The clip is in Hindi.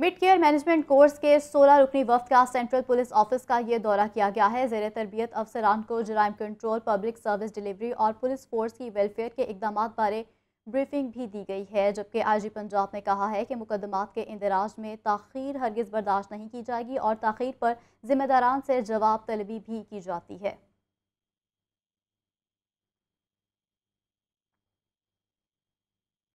मिड केयर मैनेजमेंट कोर्स के सोलह रुकनी वफ्त का सेंट्रल पुलिस ऑफिस का ये दौरा किया गया है जैर तरबियत अफसरान को जराइम कंट्रोल पब्लिक सर्विस डिलीवरी और पुलिस फोर्स की वेलफेयर के इकदाम बारे ब्रीफिंग भी दी गई है जबकि जी पंजाब ने कहा है कि मुकदमात के इंदराज में तखीर हरगज़ बर्दाश्त नहीं की जाएगी और तखीर पर जिम्मेदारान से जवाब तलबी भी की जाती है